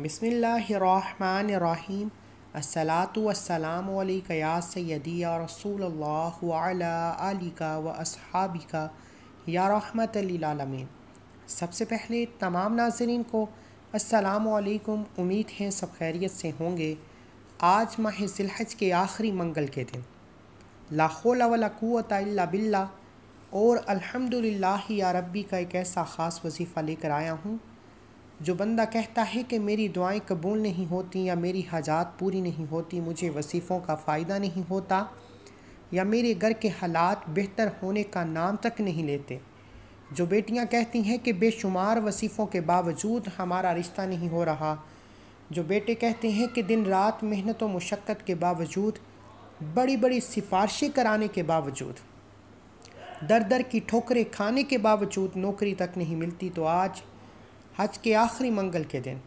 बसमीम असलातुअसलामया सैदिया रसूल अलिका व असहाबिका या रहमत सबसे पहले तमाम नाजरन को असलकुम उम्मीद हैं सब खैरियत से होंगे आज माह सिलहज के आखिरी मंगल के दिन लाखोलावलाक़वत बिल्ला और अलहमदिल्ला या रबी का एक ऐसा ख़ास वजीफ़ा लेकर आया हूँ जो बंदा कहता है कि मेरी दुआएं कबूल नहीं होती या मेरी हाजात पूरी नहीं होती मुझे वसीफ़ों का फ़ायदा नहीं होता या मेरे घर के हालात बेहतर होने का नाम तक नहीं लेते जो बेटियां कहती हैं कि बेशुमार वसीफ़ों के बावजूद हमारा रिश्ता नहीं हो रहा जो बेटे कहते हैं कि दिन रात मेहनत व मशक्क़त के बावजूद बड़ी बड़ी सिफारशें कराने के बावजूद दर दर की ठोकरें खाने के बावजूद नौकरी तक नहीं मिलती तो आज हज के आखिरी मंगल के दिन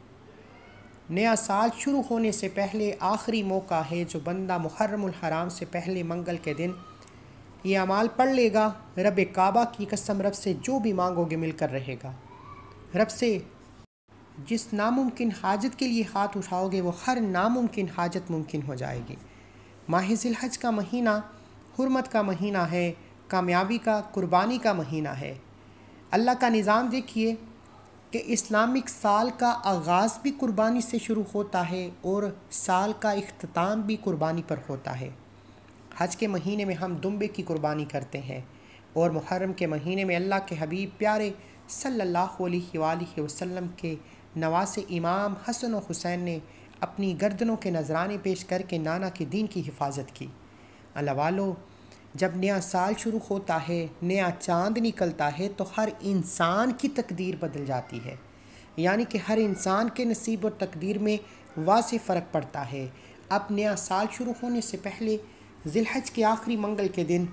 नया साल शुरू होने से पहले आखिरी मौका है जो बंदा मुहर्रम हराम से पहले मंगल के दिन ये अमाल पढ़ लेगा रब काबा की कसम रब से जो भी मांगोगे मिलकर रहेगा रब से जिस नामुमकिन हाजत के लिए हाथ उठाओगे वो हर नामुमकिन हाजत मुमकिन हो जाएगी माह हज का महीना हरमत का महीना है कामयाबी का कुर्बानी का महीना है अल्लाह का निज़ाम देखिए कि इस्लामिक साल का आगाज़ भी कुर्बानी से शुरू होता है और साल का अख्ताम भी कुर्बानी पर होता है हज के महीने में हम दुम्बे की कुर्बानी करते हैं और मुहर्रम के महीने में अल्लाह के हबीब प्यारे सल्लल्लाहु अलैहि वसल्लम के नवास इमाम हसन व हुसैन ने अपनी गर्दनों के नजराने पेश करके नाना के दीन की हिफाजत की अल्लाह वालों जब नया साल शुरू होता है नया चांद निकलता है तो हर इंसान की तकदीर बदल जाती है यानी कि हर इंसान के नसीब और तकदीर में वासे फ़र्क पड़ता है अब नया साल शुरू होने से पहले जिलहज के आखिरी मंगल के दिन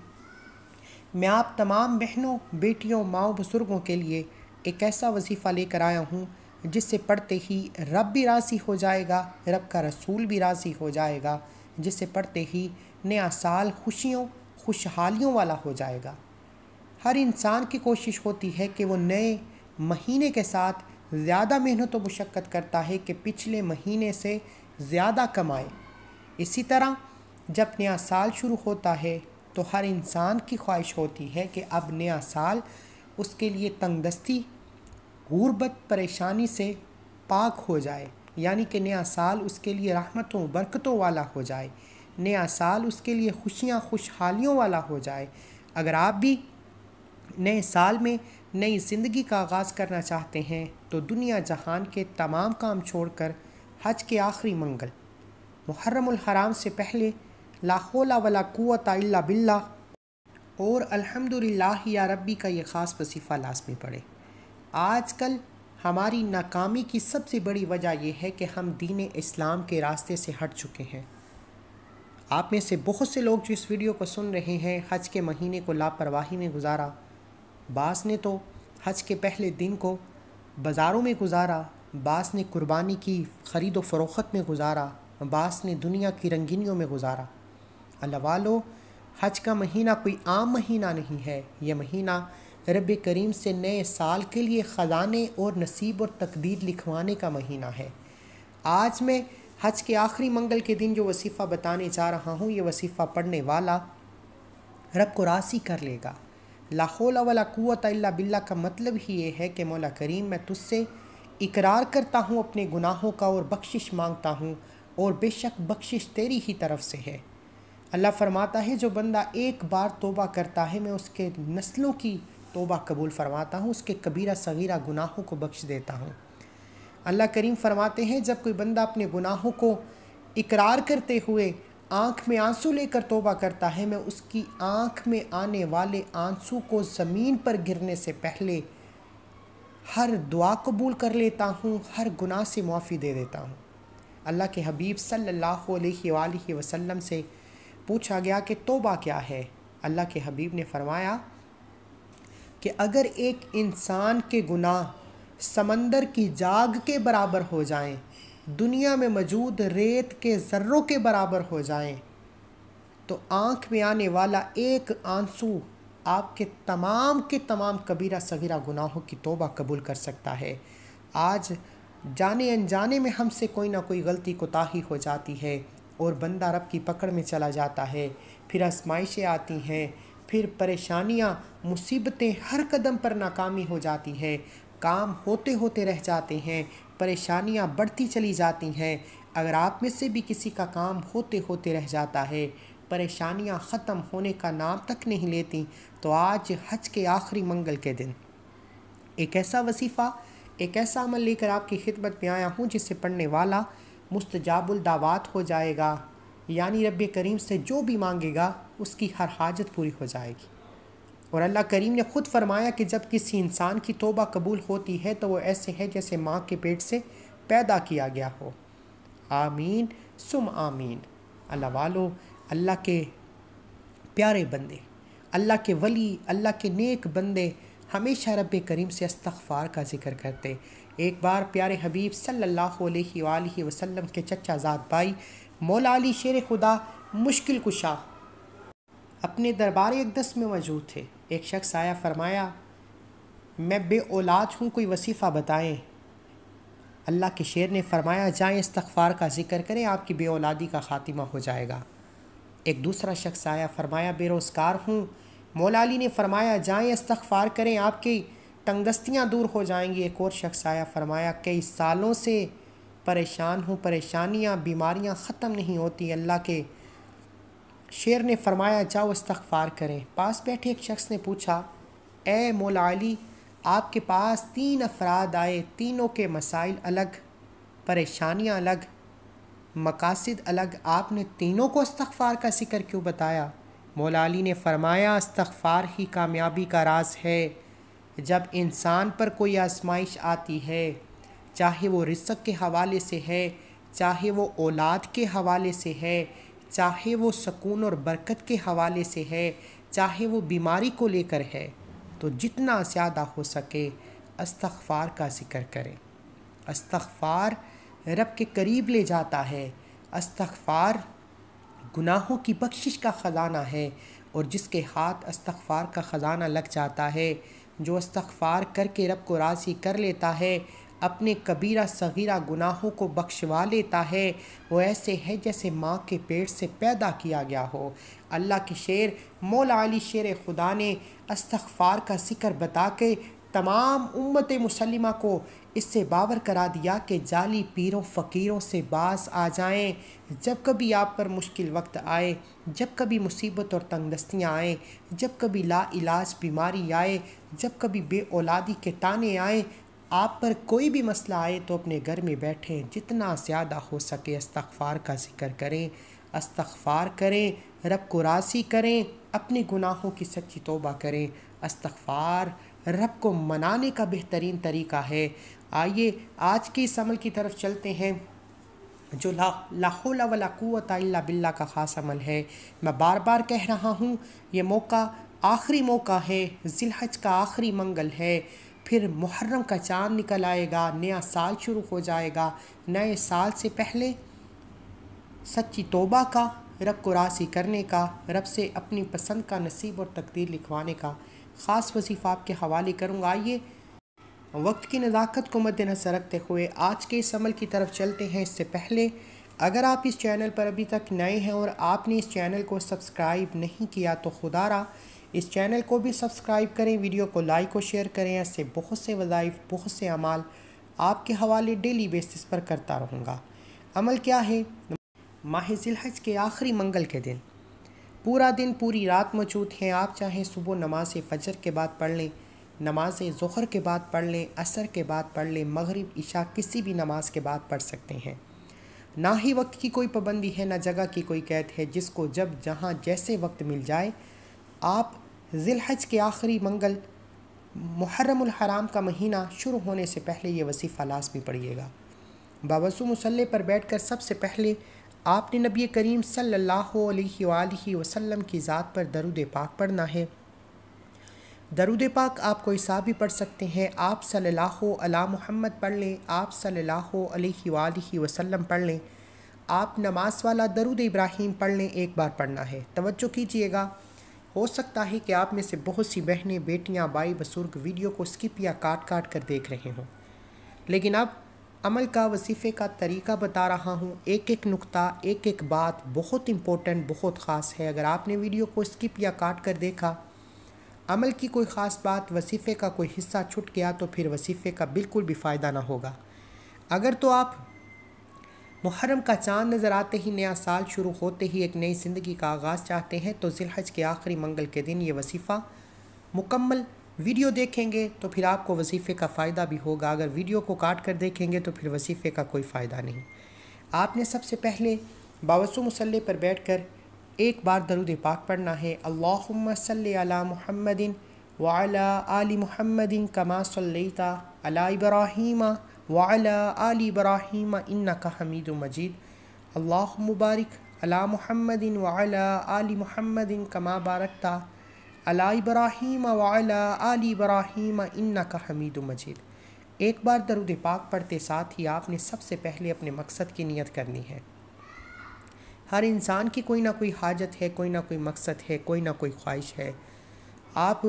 मैं आप तमाम बहनों बेटियों माओ बुज़ुर्गों के लिए एक ऐसा वजीफ़ा लेकर आया हूँ जिससे पढ़ते ही रब भी राज़ी हो जाएगा रब का रसूल भी राज़ी हो जाएगा जिससे पढ़ते ही नया साल खुशियों खुशहालियों वाला हो जाएगा हर इंसान की कोशिश होती है कि वो नए महीने के साथ ज़्यादा मेहनत व मशक्क़त करता है कि पिछले महीने से ज़्यादा कमाए इसी तरह जब नया साल शुरू होता है तो हर इंसान की ख्वाहिश होती है कि अब नया साल उसके लिए तंगदस्ती गुरबत परेशानी से पाक हो जाए यानी कि नया साल उसके लिए रहमतों बरकतों वाला हो जाए नया साल उसके लिए खुशियाँ खुशहालियों वाला हो जाए अगर आप भी नए साल में नई ज़िंदगी का आगाज़ करना चाहते हैं तो दुनिया जहान के तमाम काम छोड़कर हज के आखिरी मंगल मुहर्रमुल हराम से पहले लाखोला वला कुत अल्ला बिल्ला और अल्हम्दुलिल्लाह या रब्बी का ये ख़ास वसीफ़ा लाजमी पड़े आजकल हमारी नाकामी की सबसे बड़ी वजह यह है कि हम दीन इस्लाम के रास्ते से हट चुके हैं आप में से बहुत से लोग जो इस वीडियो को सुन रहे हैं हज के महीने को लापरवाही में गुजारा बास ने तो हज के पहले दिन को बाज़ारों में गुजारा बास ने कुर्बानी की ख़रीद फरोख्त में गुजारा बास ने दुनिया की रंगीनियों में गुजारा अलवालो हज का महीना कोई आम महीना नहीं है यह महीना रब करीम से नए साल के लिए ख़जाने और नसीब और तकदीर लिखवाने का महीना है आज मैं हज के आखिरी मंगल के दिन जो वसीफ़ा बताने जा रहा हूँ ये वसीफ़ा पढ़ने वाला रब को रासी कर लेगा लाहौल वाला कुत अल्ला बिल्ला का मतलब ही ये है कि मौला करीम मैं तुझसे इकरार करता हूँ अपने गुनाहों का और बख्शिश मांगता हूँ और बेशक बख्शिश तेरी ही तरफ से है अल्लाह फरमाता है जो बंदा एक बार तोबा करता है मैं उसके नस्लों की तोबा कबूल फरमाता हूँ उसके कबीरा सगीरा गुनाहों को बख्श देता हूँ अल्लाह करीम फरमाते हैं जब कोई बंदा अपने गुनाहों को इकरार करते हुए आँख में आंसू लेकर तोबा करता है मैं उसकी आँख में आने वाले आंसू को ज़मीन पर गिरने से पहले हर दुआ कबूल कर लेता हूँ हर गुनाह से मुआफ़ी दे देता हूँ अल्लाह के हबीब सल्लल्लाहु अलैहि वसल्लम से पूछा गया कि तोबा क्या है अल्लाह के हबीब ने फरमाया कि अगर एक इंसान के गुनाह समंदर की जाग के बराबर हो जाएं, दुनिया में मौजूद रेत के ज़र्रों के बराबर हो जाएं, तो आँख में आने वाला एक आंसू आपके तमाम के तमाम कबीरा सगीरा गुनाहों की तोबा कबूल कर सकता है आज जाने अनजाने में हमसे कोई ना कोई गलती कोताही हो जाती है और बंदा रब की पकड़ में चला जाता है फिर आजमाइशें आती हैं फिर परेशानियाँ मुसीबतें हर कदम पर नाकामी हो जाती है काम होते होते रह जाते हैं परेशानियां बढ़ती चली जाती हैं अगर आप में से भी किसी का काम होते होते रह जाता है परेशानियां ख़त्म होने का नाम तक नहीं लेती तो आज हज के आखिरी मंगल के दिन एक ऐसा वसीफ़ा एक ऐसा अमल लेकर आपकी खिदमत में आया हूँ जिसे पढ़ने वाला मुस्तजाबुल दावात हो जाएगा यानी रब करीम से जो भी मांगेगा उसकी हर हाजत पूरी हो जाएगी और अल्लाह करीम ने ख़ुद फरमाया कि जब किसी इंसान की तोबा कबूल होती है तो वो ऐसे है जैसे माँ के पेट से पैदा किया गया हो आमीन सुम आमीन अल्लाह वालो अल्लाह के प्यारे बंदे अल्लाह के वली अल्लाह के नेक बंदे हमेशा रब करीम से इस्तफ़ार का जिक्र करते एक बार प्यारे हबीब सल्लल्लाहु अलैहि वसल्लम के चचा जात भाई मौला अली शेर खुदा मुश्किल कुशा अपने दरबार एकदस में मौजूद थे एक शख्स आया फरमाया मैं बे औलाद हूँ कोई वसीफ़ा बताएं अल्लाह के शेर ने फरमाया जाएं इस्तफ़ार का जिक्र करें आपकी बे औलादी का ख़ात्मा हो जाएगा एक दूसरा शख्स आया फरमाया बेरोज़गार हूँ मौलाली ने फरमाया जाएं इस्तफ़ार करें आपकी तंगदस्तियाँ दूर हो जाएंगी एक और शख्स आया फरमाया कई सालों से परेशान हूँ परेशानियाँ बीमारियाँ ख़त्म नहीं होती अल्लाह के शेर ने फरमाया जाओ इस्तफ़ार करें पास बैठे एक शख्स ने पूछा ए मौला अली आपके पास तीन अफराद आए तीनों के मसाइल अलग परेशानियाँ अलग मकासद अलग आपने तीनों को इस्तफ़ार का जिक्र क्यों बताया मौला अली ने फरमाया इस्तफ़ार ही कामयाबी का राज है जब इंसान पर कोई आजमाइश आती है चाहे वो रिसक के हवाले से है चाहे वो औलाद के हवाले से है चाहे वो सुकून और बरकत के हवाले से है चाहे वो बीमारी को लेकर है तो जितना ज़्यादा हो सके अस्तगफ़ार का जिक्र करें अस्तगफ़ार रब के करीब ले जाता है अस्तगफ़ार गुनाहों की बख्शिश का ख़जाना है और जिसके हाथ अस्तगफ़ार का ख़जाना लग जाता है जो अस्तगफ़ार करके रब को राज़ी कर लेता है अपने कबीरा सगीरा गुनाहों को बख्शवा लेता है वो ऐसे है जैसे माँ के पेट से पैदा किया गया हो अल्लाह के शेर मौला अली शेर खुदा ने अस्तगफार का जिक्र बता के तमाम उम्मत मुसलिमा को इससे बावर करा दिया कि जाली पीरों फ़कीरों से बास आ जाएं जब कभी आप पर मुश्किल वक्त आए जब कभी मुसीबत और तंगदस्तियाँ आएँ जब कभी ला इलाज बीमारी आए जब कभी बे औलादी के ताने आए आप पर कोई भी मसला आए तो अपने घर में बैठें जितना ज़्यादा हो सके अस्तफार का जिक्र करें अस्तफार करें रब को राशी करें अपने गुनाहों की सच्ची तोबा करें अस्तगफ़ार रब को मनाने का बेहतरीन तरीका है आइए आज के इस अमल की तरफ चलते हैं जो ला लाहौला वला क़वत बिल्ला का ख़ास अमल है मैं बार बार कह रहा हूँ ये मौका आखिरी मौका है जिलहज का आखिरी मंगल है फिर मुहर्रम का चाँद निकल आएगा नया साल शुरू हो जाएगा नए साल से पहले सच्ची तोबा का रब को राशि करने का रब से अपनी पसंद का नसीब और तकदीर लिखवाने का ख़ास वजीफ़ा आपके हवाले करूँगा आइए वक्त की नज़ाकत को मद्दनज़र रखते हुए आज के इस अमल की तरफ चलते हैं इससे पहले अगर आप इस चैनल पर अभी तक नए हैं और आपने इस चैनल को सब्सक्राइब नहीं किया तो खुदा रहा इस चैनल को भी सब्सक्राइब करें वीडियो को लाइक और शेयर करें ऐसे बहुत से वज़ाइफ बहुत से अमाल आपके हवाले डेली बेसिस पर करता रहूँगा अमल क्या है माह जिलहज के आखिरी मंगल के दिन पूरा दिन पूरी रात मौजूद हैं आप चाहें सुबह नमाज फजर के बाद पढ़ लें नमाज ज़हर के बाद पढ़ लें असर के बाद पढ़ लें मगरब इशा किसी भी नमाज के बाद पढ़ सकते हैं ना ही वक्त की कोई पाबंदी है ना जगह की कोई कैद है जिसको जब जहाँ जैसे वक्त मिल जाए आप ज़िलहज के आखिरी मंगल मुहर्रम हराम का महीना शुरू होने से पहले ये वसीफ़ा लाजमी पढ़िएगा बाबसु मसल्ले पर बैठ कर सबसे पहले आपने नबी करीम सल्ला वसलम की ज़ात पर दरुद पाक पढ़ना है दरुद पाक आप कोई सा भी पढ़ सकते हैं आप सल्ला महमद पढ़ लें आप सल्ला वसम पढ़ लें आप नमाज वाला दरुद इब्राहिम पढ़ लें एक बार पढ़ना है तोज्जो कीजिएगा हो सकता है कि आप में से बहुत सी बहनें बेटियां बाई बसुर्ग वीडियो को स्किप या काट काट कर देख रहे हों लेकिन अब अमल का वसीफ़े का तरीका बता रहा हूँ एक एक नुकता एक एक बात बहुत इम्पोर्टेंट बहुत ख़ास है अगर आपने वीडियो को स्किप या काट कर देखा अमल की कोई ख़ास बात वसीफ़े का कोई हिस्सा छुट गया तो फिर वसीफ़े का बिल्कुल भी फ़ायदा ना होगा अगर तो आप मुहरम का चांद नज़र आते ही नया साल शुरू होते ही एक नई ज़िंदगी का आगाज़ चाहते हैं तो जिलहज के आखिरी मंगल के दिन ये वसीफ़ा मुकम्मल वीडियो देखेंगे तो फिर आपको वसीफ़े का फ़ायदा भी होगा अगर वीडियो को काट कर देखेंगे तो फिर वसीफ़े का कोई फ़ायदा नहीं आपने सबसे पहले बावसु मसल पर बैठ कर एक बार दरुद पाक पढ़ना है अल्लाहुम्मा सल्ली अला मुहम्मदिन वाला आली महमदिन कमा सल्लता अला इब्राहिमा वाला अली इब्राहिम इन्नका हमीद मजीद अल्लाह मुबारक अला महमदिन वाला अली महमदिन कमा बारकता अला इब्राहिम वाला अली इब्राहिम इन्नका हमीद मजीद एक बार दरुद पाक पढ़ते साथ ही आपने सबसे पहले अपने मकसद की नियत करनी है हर इंसान की कोई ना कोई हाजत है कोई ना कोई मकसद है कोई ना कोई ख्वाहिश है आप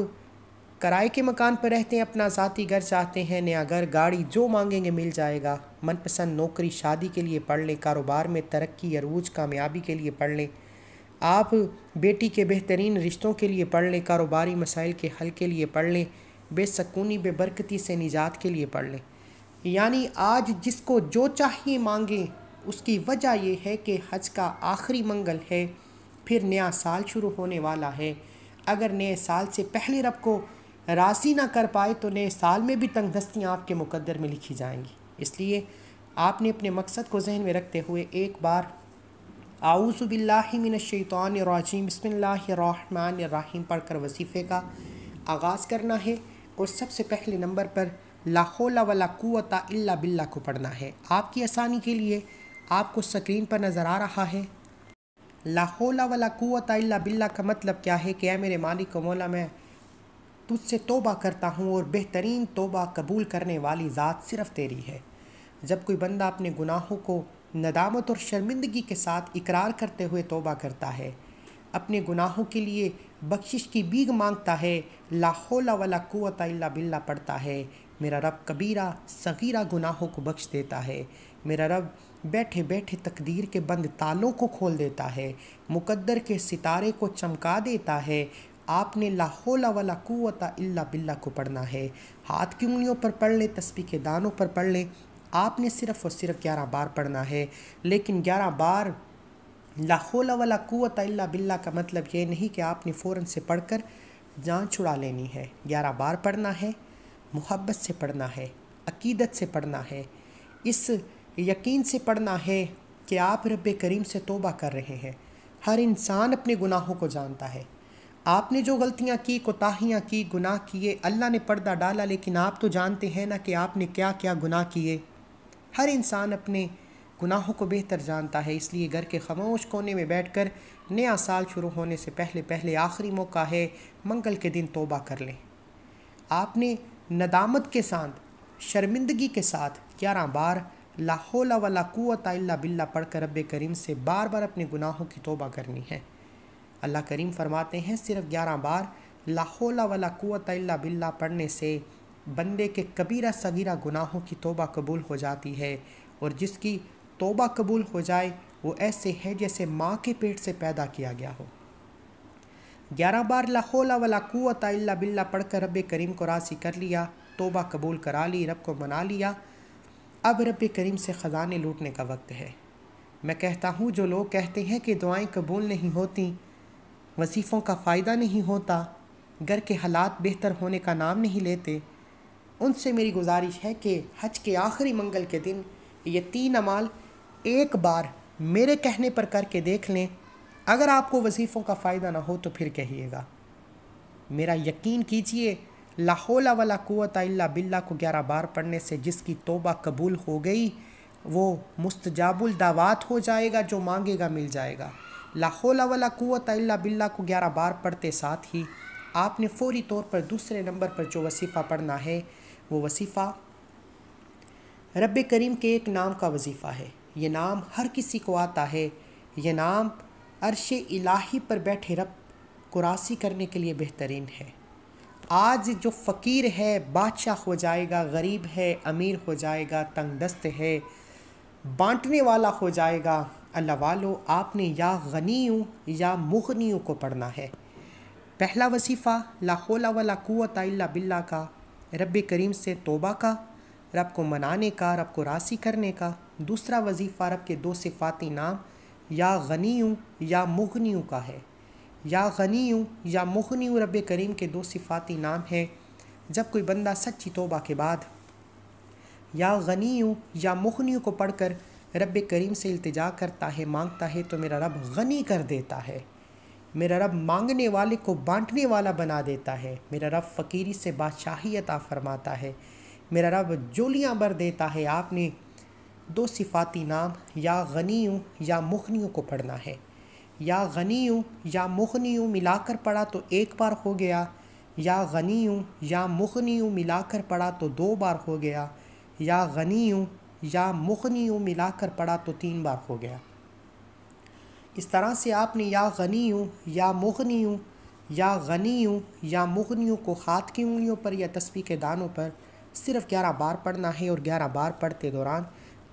कराए के मकान पर रहते हैं अपना ज़ाती घर चाहते हैं नया घर गाड़ी जो मांगेंगे मिल जाएगा मनपसंद नौकरी शादी के लिए पढ़ लें कारोबार में तरक्की अरूज कामयाबी के लिए पढ़ लें आप बेटी के बेहतरीन रिश्तों के लिए पढ़ लें कारोबारी मसाइल के हल के लिए पढ़ लें बेसकूनी बेबरकती से निजात के लिए पढ़ लें यानी आज जिसको जो चाहिए मांगे उसकी वजह यह है कि हज का आखिरी मंगल है फिर नया साल शुरू होने वाला है अगर नए साल से पहले रब को राशि ना कर पाए तो नए साल में भी तंगदस्तियाँ आपके मुकद्दर में लिखी जाएंगी इसलिए आपने अपने मकसद को जहन में रखते हुए एक बार आऊज़बिल्लाशैतरजीम बसमिल्लाम पढ़ कर वसीफ़े का आगाज़ करना है और सबसे पहले नंबर पर लाखोला वला कुता इल्ला बिल्ला को पढ़ना है आपकी आसानी के लिए आपको स्क्रीन पर नज़र आ रहा है लाखोला वला कुता इल्ला बिल्ला का मतलब क्या है कि मेरे मालिक को मौला मैं तुझसे तोबा करता हूँ और बेहतरीन तोबा कबूल करने वाली ज़ात सिर्फ़ तेरी है जब कोई बंदा अपने गुनाहों को नदामत और शर्मिंदगी के साथ इकरार करते हुए तोबा करता है अपने गुनाहों के लिए बख्शिश की बीग मांगता है लाहौला वाला कुत अल्ला बिल्ला पढ़ता है मेरा रब कबीरा सगीरा गुनाहों को बख्श देता है मेरा रब बैठे बैठे तकदीर के बंद तालों को खोल देता है मुकद्दर के सितारे को चमका देता है आपने लाहौला वाला कुत इल्ला बिल्ला को पढ़ना है हाथ की उंगलियों पर पढ़ लें तस्बी के दानों पर पढ़ लें आपने सिर्फ़ और सिर्फ ग्यारह बार पढ़ना है लेकिन ग्यारह बार लाहौला वाला कुत अल्ला बिल्ला का मतलब ये नहीं कि आपने फ़ौर से पढ़ कर जान छुड़ा लेनी है ग्यारह बार पढ़ना है मोहब्बत से पढ़ना है अकीदत से पढ़ना है इस यकीन से पढ़ना है कि आप रब करीम से तोबा कर रहे हैं हर इंसान अपने गुनाहों को जानता है आपने जो गलतियाँ की कोताहियाँ की गुनाह किए अल्लाह ने पर्दा डाला लेकिन आप तो जानते हैं ना कि आपने क्या क्या गुनाह किए हर इंसान अपने गुनाहों को बेहतर जानता है इसलिए घर के खामोश कोने में बैठकर नया साल शुरू होने से पहले पहले आखिरी मौका है मंगल के दिन तोबा कर लें आपने नदामत के साथ शर्मिंदगी के साथ ग्यारह बार लाहौला वाला कुत अल्ला बिल्ला पढ़कर रब करीम से बार बार अपने गुनाहों की तोबा करनी है अल्लाह करीम फरमाते हैं सिर्फ ग्यारह बार लाहौला वाला कुत बिल्ला पढ़ने से बंदे के कबीरा सगीरा गुनाहों की तोबा कबूल हो जाती है और जिसकी तोबा कबूल हो जाए वो ऐसे है जैसे माँ के पेट से पैदा किया गया हो ग्यारह बार लाहौला वाला कुत बिल्ला पढ़कर रब करीम को राशि कर लिया तोबा कबूल करा ली रब को मना लिया अब रब करीम से ख़जाने लूटने का वक्त है मैं कहता हूँ जो लोग कहते हैं कि दुआएं कबूल नहीं होती वजीफ़ों का फ़ायदा नहीं होता घर के हालात बेहतर होने का नाम नहीं लेते उनसे मेरी गुजारिश है कि हज के आखिरी मंगल के दिन ये तीन अमाल एक बार मेरे कहने पर करके देख लें अगर आपको वजीफ़ों का फ़ायदा ना हो तो फिर कहिएगा मेरा यकीन कीजिए लाहौला वाला कुत अल्ला बिल्ला को ग्यारह बार पढ़ने से जिसकी तोबा कबूल हो गई वो मुस्तजाबुल दावात हो जाएगा जो मांगेगा मिल जाएगा लाहौला वाला कुत अल्ला बिल्ला को ग्यारह बार पढ़ते साथ ही आपने फौरी तौर पर दूसरे नंबर पर जो वसीफ़ा पढ़ना है वो वसीफ़ा रब करीम के एक नाम का वजीफ़ा है ये नाम हर किसी को आता है ये नाम अरश इलाही पर बैठे रब को करने के लिए बेहतरीन है आज जो फ़कीर है बादशाह हो जाएगा गरीब है अमीर हो जाएगा तंग दस्त है बांटने वाला हो जाएगा अल्लाह वालो आपने या ग़नी या मुगनी को पढ़ना है पहला वसीफ़ा लाखोला वाला कुत अल्ला बिल्ला का रब करीम से तोबा का रब को मनाने का रब को राशि करने का दूसरा वजीफ़ा रब के दो सिफाती नाम या गनीयों या मुगनी का है या गनीयों या मुगनीयों रब करीम के दो सिफाती नाम है जब कोई बंदा सच्ची तोबा के बाद या गनी या मुगनी को पढ़कर रब करीम से इल्तजा करता है मांगता है तो मेरा रब गनी कर देता है मेरा रब मांगने वाले को बांटने वाला बना देता है मेरा रब फ़कीरी से बादशाही अता फरमाता है मेरा रब जोलियाँ भर देता है आपने दो सिफाती नाम या गनी या मुखनी को पढ़ना है या ग़नी या मिला मिलाकर पढ़ा तो एक बार हो गया या गनी या मिला मिलाकर पढ़ा तो दो बार हो गया या गनी या मुखनी यूँ मिलाकर पढ़ा तो तीन बार हो गया इस तरह से आपने या गनी यूँ या मुखनी यूँ या गनी यूँ या मुखनी यूँ को हाथ की उंगलियों पर या तस्वीर के दानों पर सिर्फ ग्यारह बार पढ़ना है और ग्यारह बार पढ़ते दौरान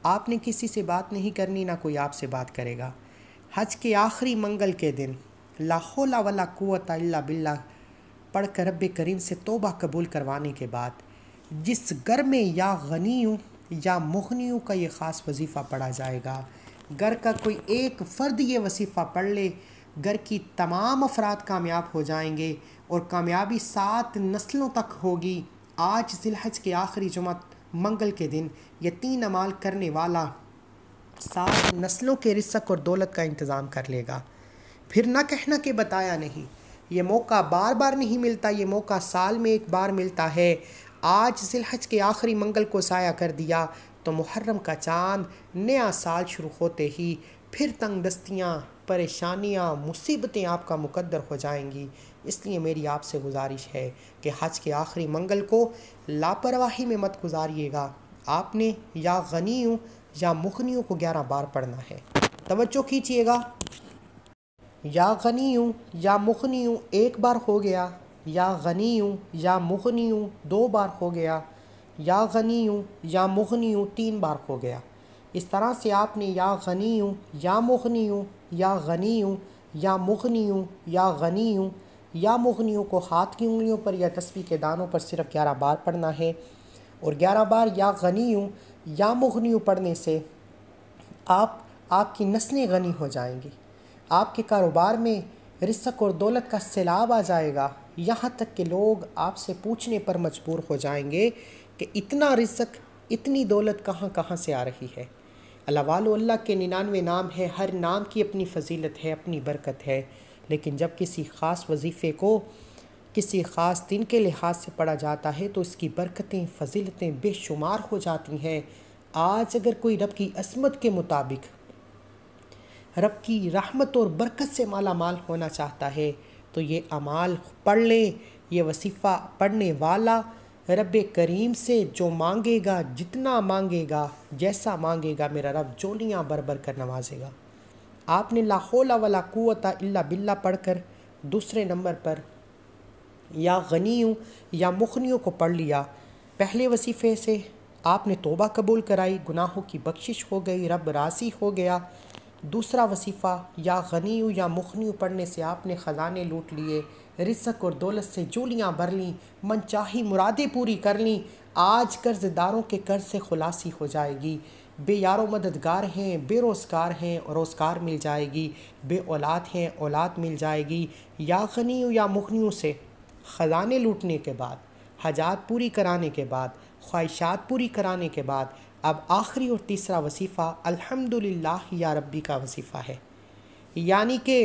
आपने किसी से बात नहीं करनी ना कोई आपसे बात करेगा हज के आखिरी मंगल के दिन लाहौला वाला कुत अल्ला बिल्ला पढ़ कर रब करीम से तोबा कबूल करवाने के बाद जिस घर में या गनी हूँ या मोहनियों का ये ख़ास वजीफ़ा पढ़ा जाएगा घर का कोई एक फ़र्द ये वसीफ़ा पढ़ ले घर की तमाम अफराद कामयाब हो जाएंगे और कामयाबी सात नस्लों तक होगी आज जिलहज के आखिरी जुमा मंगल के दिन ये तीन अमाल करने वाला सात नस्लों के रिसक और दौलत का इंतज़ाम कर लेगा फिर ना कहना कि बताया नहीं ये मौका बार बार नहीं मिलता ये मौका साल में एक बार मिलता है आज जिलहज के आखिरी मंगल को साया कर दिया तो मुहर्रम का चांद नया साल शुरू होते ही फिर तंग दस्तियाँ परेशानियाँ मुसीबतें आपका मुकद्दर हो जाएंगी इसलिए मेरी आपसे गुजारिश है कि हज के आखिरी मंगल को लापरवाही में मत गुजारिएगा आपने या गनीयों या मुखनियों को ग्यारह बार पढ़ना है तवज्जो खींचिएगा या गनीयों या मुखनियों एक बार हो गया या गनी हूँ या मुगनी हूँ दो बार हो गया या गनी हूँ या मुगनी हूँ तीन बार हो गया इस तरह से आपने या गनी हूँ या मुगनी हूँ या गनी हूँ या मुगनी हूँ या गनी हूँ या हूँ को हाथ की उंगलियों पर या तस्वीर के दानों पर सिर्फ ग्यारह बार पढ़ना है और ग्यारह बार या गनी हूँ या मुगनी हूँ पढ़ने से आप आपकी नस्लें गनी हो जाएंगी आपके कारोबार में रिसक और दौलत का सैलाब आ जाएगा यहाँ तक के लोग आपसे पूछने पर मजबूर हो जाएंगे कि इतना रिजक इतनी दौलत कहाँ कहाँ से आ रही है अल्लाह के निन्यानवे नाम है हर नाम की अपनी फजीलत है अपनी बरकत है लेकिन जब किसी ख़ास वजीफ़े को किसी ख़ास दिन के लिहाज से पढ़ा जाता है तो इसकी बरकतें फजीलतें बेशुमार हो जाती हैं आज अगर कोई रब की असमत के मुताबिक रब की रहमत और बरकत से माला माल होना चाहता है तो ये अमाल पढ़ लें ये वसीफ़ा पढ़ने वाला रब करीम से जो मांगेगा जितना मांगेगा जैसा मांगेगा मेरा रब जोलियाँ बर कर नवाजेगा आपने लाहौला वाला कुत अल्ला बिल्ला पढ़ कर दूसरे नंबर पर या गनीयों या मुखनियों को पढ़ लिया पहले वसीफ़े से आपने तोबा कबूल कराई गुनाहों की बख्शिश हो गई रब राज़ी हो गया दूसरा वसीफ़ा या गनीयू या मुखनी पढ़ने से आपने ख़जाने लूट लिए रिसक और दौलत से जूलियाँ भर लीं मनचाही मुरादें पूरी कर लीं आज कर्जदारों के कर्ज से खुलासी हो जाएगी यारो मददगार हैं बेरोज़गार हैं रोज़गार मिल जाएगी बे औलाद हैं औलाद मिल जाएगी या गनीयू या मुखनियों से ख़जाने लूटने के बाद हजात पूरी कराने के बाद ख्वाहिशात पूरी कराने के बाद अब आखिरी और तीसरा वसीफ़ा अल्हम्दुलिल्लाह या रब्बी का वसीफ़ा है यानी कि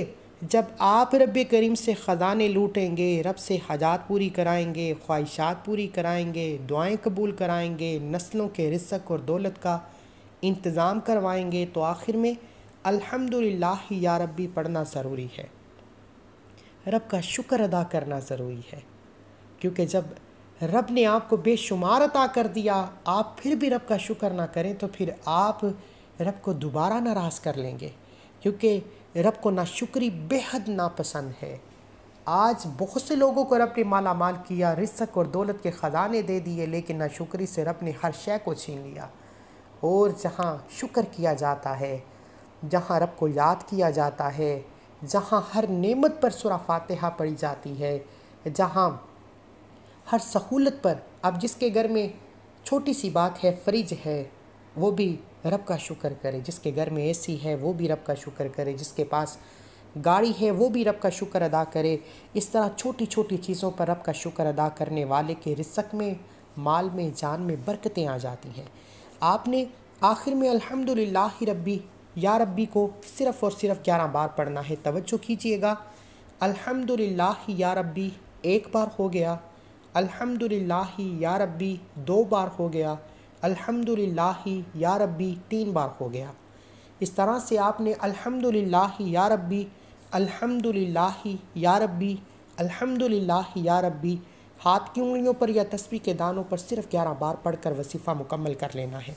जब आप रब करीम से ख़जाने लूटेंगे रब से हजात पूरी कराएंगे ख्वाहिशात पूरी कराएंगे दुआएं कबूल कराएंगे नस्लों के रिसक और दौलत का इंतज़ाम करवाएंगे तो आखिर में अल्हम्दुलिल्लाह या रब्बी पढ़ना ज़रूरी है रब का शुक्र अदा करना ज़रूरी है क्योंकि जब रब ने आपको बेशुमार अता कर दिया आप फिर भी रब का शुक्र ना करें तो फिर आप रब को दोबारा नाराज़ कर लेंगे क्योंकि रब को ना शुक्री बेहद नापसंद है आज बहुत से लोगों को रब ने माला माल किया रिस्क और दौलत के ख़जाने दे दिए लेकिन ना शुक्री से रब ने हर शय को छीन लिया और जहाँ शुक्र किया जाता है जहाँ रब को याद किया जाता है जहाँ हर नेमत पर सुरा फातहा पड़ी जाती है जहाँ हर सहूलत पर अब जिसके घर में छोटी सी बात है फ्रिज है वो भी रब का शुक्र करे जिसके घर में एसी है वो भी रब का शुक्र करे जिसके पास गाड़ी है वो भी रब का शुक्र अदा करे इस तरह छोटी छोटी चीज़ों पर रब का शुक्र अदा करने वाले के रिसक में माल में जान में बरकतें आ जाती हैं आपने आखिर में अल्हम्दुलिल्लाह रब्बी या रब्बी को सिर्फ़ और सिर्फ ग्यारह बार पढ़ना है तवज्जो कीजिएगा अल्हम्दुलिल्लाह या रब्बी एक बार हो गया अल्हम्दुलिल्लाह या रब्बी दो बार हो गया अल्हम्दुलिल्लाह या रब्बी तीन बार हो गया इस तरह से आपने अल्हम्दुलिल्लाह या रब्बी अल्हम्दुलिल्लाह या रब्बी अल्हम्दुलिल्लाह या रब्बी हाथ की उंगलियों पर या तस्वीर के दानों पर सिर्फ ग्यारह बार पढ़कर वसीफ़ा मुकम्मल कर लेना है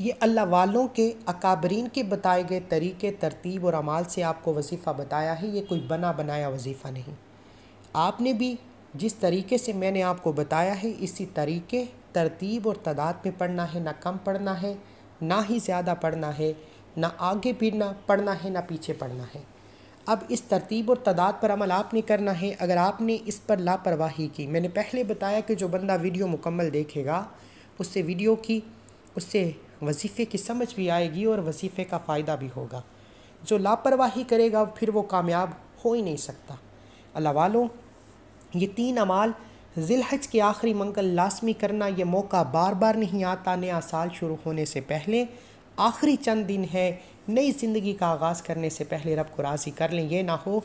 ये अल्लाह वालों के अकाबरीन के बताए गए तरीके तरतीब और अमाल से आपको वजीफ़ा बताया है ये कोई बना बनाया वजीफ़ा नहीं आपने भी जिस तरीके से मैंने आपको बताया है इसी तरीके तरतीब और तादाद में पढ़ना है ना कम पढ़ना है ना ही ज़्यादा पढ़ना है ना आगे पीना पढ़ना है ना पीछे पढ़ना है अब इस तरतीब और तादाद पर अमल आपने करना है अगर आपने इस पर लापरवाही की मैंने पहले बताया कि जो बंदा वीडियो मुकम्मल देखेगा उससे वीडियो की उससे वजीफ़े की समझ भी आएगी और वजीफ़े का फ़ायदा भी होगा जो लापरवाही करेगा फिर वो कामयाब हो ही नहीं सकता अल्लाह वालों ये तीन अमाल जिलहज के आखिरी मंगल लाजमी करना ये मौका बार बार नहीं आता नया साल शुरू होने से पहले आखिरी चंद दिन है नई ज़िंदगी का आगाज़ करने से पहले रब को राज़ी कर लें यह ना हो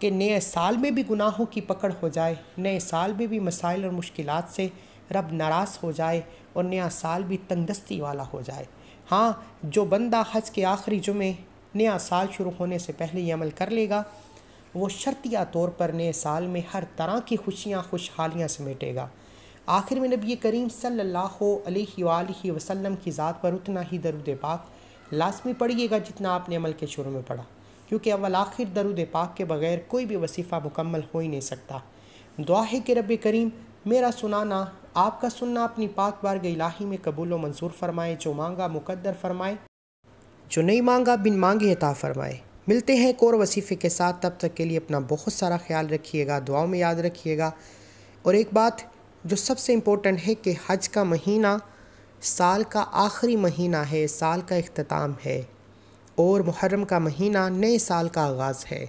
कि नए साल में भी गुनाहों की पकड़ हो जाए नए साल में भी मसाइल और मुश्किल से रब नाराज़ हो जाए और नया साल भी तंगदस्ती वाला हो जाए हाँ जो बंदा हज के आखिरी जुमे नया साल शुरू होने से पहले ये अमल कर लेगा वो शर्तिया तौर पर नए साल में हर तरह की खुशियाँ खुशहालियाँ समेटेगा आखिर में नबी करीम सल्लल्लाहु अलैहि वसल्लम की ज़ात पर उतना ही दरुद पाक लाजमी पढ़िएगा जितना आपने अमल के शुरू में पढ़ा क्योंकि अवल आखिर दरुद पाक के बगैर कोई भी वसीफ़ा मुकम्मल हो ही नहीं सकता दुआ है कि रब करीम मेरा सुनाना आपका सुनना अपनी पाक बार गलाही में कबूल व मंजूर फरमाए जो मांगा मुकद्दर फरमाए जो नहीं मांगा बिन मांगे अता फरमाए मिलते हैं एक और वसीफ़े के साथ तब तक के लिए अपना बहुत सारा ख्याल रखिएगा दुआओं में याद रखिएगा और एक बात जो सबसे इम्पोर्टेंट है कि हज का महीना साल का आखिरी महीना है साल का अख्ताम है और मुहर्रम का महीना नए साल का आगाज़ है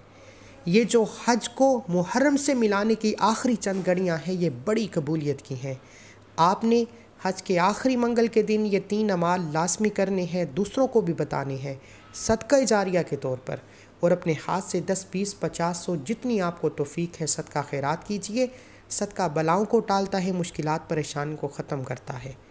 ये जो हज को मुहर्रम से मिलाने की आखिरी चंद घड़ियाँ हैं ये बड़ी कबूलियत की हैं आपने हज के आखिरी मंगल के दिन ये तीन अमाल लाजमी करने हैं दूसरों को भी बताने हैं सदका इजारिया के तौर पर और अपने हाथ से दस बीस पचास सौ जितनी आपको तोफ़ी है सदका खैरात कीजिए सदका बलाओं को टालता है मुश्किल परेशान को ख़त्म करता है